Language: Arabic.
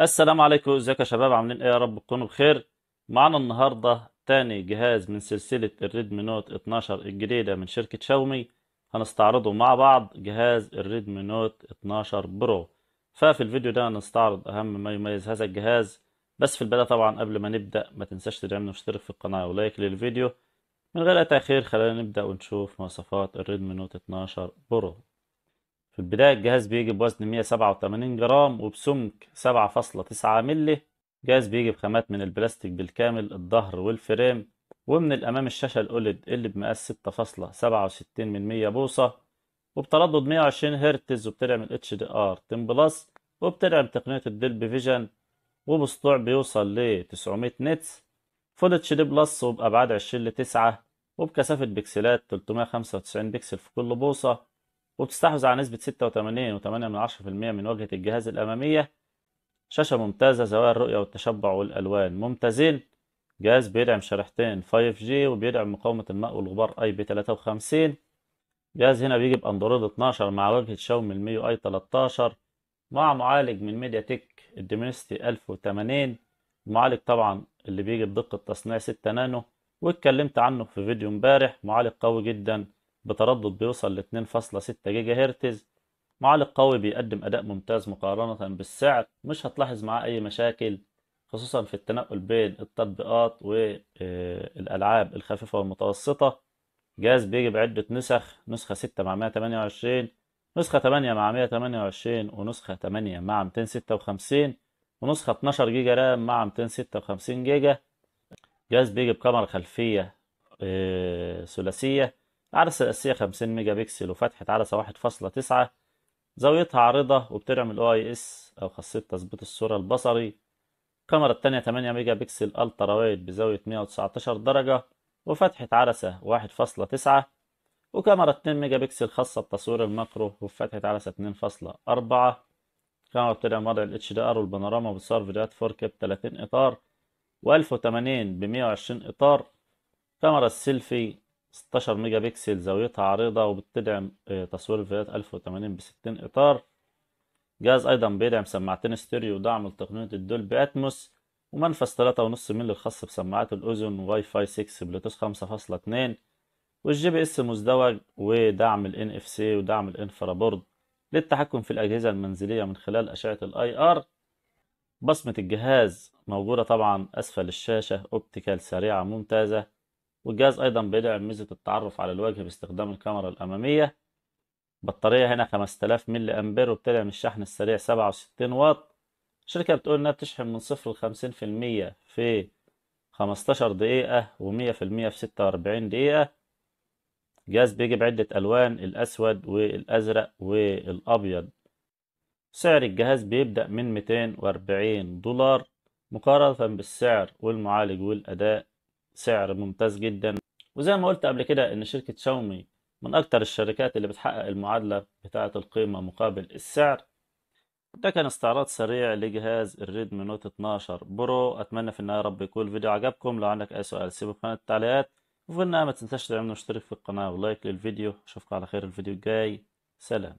السلام عليكم ازيك يا شباب عاملين ايه يا رب تكونوا بخير معانا النهارده تاني جهاز من سلسله الريدمي نوت 12 الجديده من شركه شاومي هنستعرضه مع بعض جهاز الريدمي نوت 12 برو ففي الفيديو ده هنستعرض اهم ما يميز هذا الجهاز بس في البدايه طبعا قبل ما نبدا ما تنساش تدعمنا واشترك في القناه ولايك للفيديو من غير اي تاخير خلينا نبدا ونشوف مواصفات الريدمي نوت 12 برو في البداية الجهاز بيجي بوزن 187 جرام وبسمك 7.9 ملي الجهاز بيجي بخامات من البلاستيك بالكامل الظهر والفريم ومن الأمام الشاشة الأوليد اللي بمقاس 6.67 من 100 بوصة وبتردد 120 هرتز وبتدعم ال HDR 10 بلس وبتدعم تقنية الديلب فيجن وبسطوع بيوصل ل 900 نتس فول اتش دي بلس وبأبعاد 20 ل 9 وبكثافة بكسلات 395 بكسل في كل بوصة وبتستحوذ على نسبة 86.8% من واجهة الجهاز الأمامية شاشة ممتازة زوايا الرؤية والتشبع والألوان ممتازين جهاز بيدعم شريحتين 5G وبيدعم مقاومة الماء والغبار اي بي 53 جهاز هنا بيجي بأندرويد 12 مع واجهة شاومي الميو اي 13 مع معالج من ميديا تك الديمنستي 1080 المعالج طبعا اللي بيجي بدقة تصنيع 6 نانو واتكلمت عنه في فيديو امبارح معالج قوي جدا بتردد بيوصل ل 2.6 جيجا هرتز معالج قوي بيقدم أداء ممتاز مقارنة بالسعر مش هتلاحظ معاه أي مشاكل خصوصا في التنقل بين التطبيقات والألعاب آه، الخفيفة والمتوسطة جهاز بيجي بعدة نسخ نسخة 6 مع 128 نسخة 8 مع 128 ونسخة 8 مع 256 ونسخة 12 جيجا رام مع 256 جيجا جهاز بيجي بكاميرا خلفية آه، ثلاثية عدسة أساسية 50 ميجا بكسل وفتحة عدسة واحد فاصلة تسعة زاويتها عريضة وبتدعم ال OIS أو خاصية تثبيت الصورة البصري الكاميرا التانية 8 ميجا بكسل ألترا وايد بزاوية 119 درجة وفتحة عدسة واحد فاصلة تسعة وكاميرا 2 ميجا بكسل خاصة بتصوير الماكرو وفتحة عدسة 2.4 كاميرا بتدعم وضع ال HDR والبانوراما وبتصور فيديوهات 4K ب 30 إطار و 1080 ب 120 إطار كاميرا السيلفي 16 ميجا بكسل زاويتها عريضة وبتدعم آه، تصوير الفيديوهات 1080 ب 60 إطار جهاز أيضا بيدعم سماعتين ستيريو ودعم لتقنية الدول بأتموس ومنفذ 3.5 ميل الخاص بسماعات الأذن واي فاي 6 بلوتوث 5.2 والجي بي اس مزدوج ودعم ال NFC ودعم الانفرا بورد للتحكم في الأجهزة المنزلية من خلال أشعة الاي ار بصمة الجهاز موجودة طبعا أسفل الشاشة أوبتيكال سريعة ممتازة والجهاز أيضا بيدعم ميزة التعرف على الوجه باستخدام الكاميرا الأمامية بطارية هنا 5000 ملي أمبير وبتدعم الشحن السريع 67 واط الشركة بتقول إنها بتشحن من 0 ل 50% في 15 دقيقة و100% في 46 دقيقة الجهاز بيجي بعدة ألوان الأسود والأزرق والأبيض سعر الجهاز بيبدأ من 240 دولار مقارنة بالسعر والمعالج والأداء سعر ممتاز جدا وزي ما قلت قبل كده ان شركة شاومي من اكتر الشركات اللي بتحقق المعادلة بتاعة القيمة مقابل السعر ده كان استعراض سريع لجهاز الريدمي نوت 12 برو اتمنى في النهايه رب يكون الفيديو عجبكم لو عندك اي سؤال سيبه في قناه التعليقات وفي النهايه ما تنساش تعمل اشتراك في القناه ولايك للفيديو اشوفكم على خير الفيديو الجاي سلام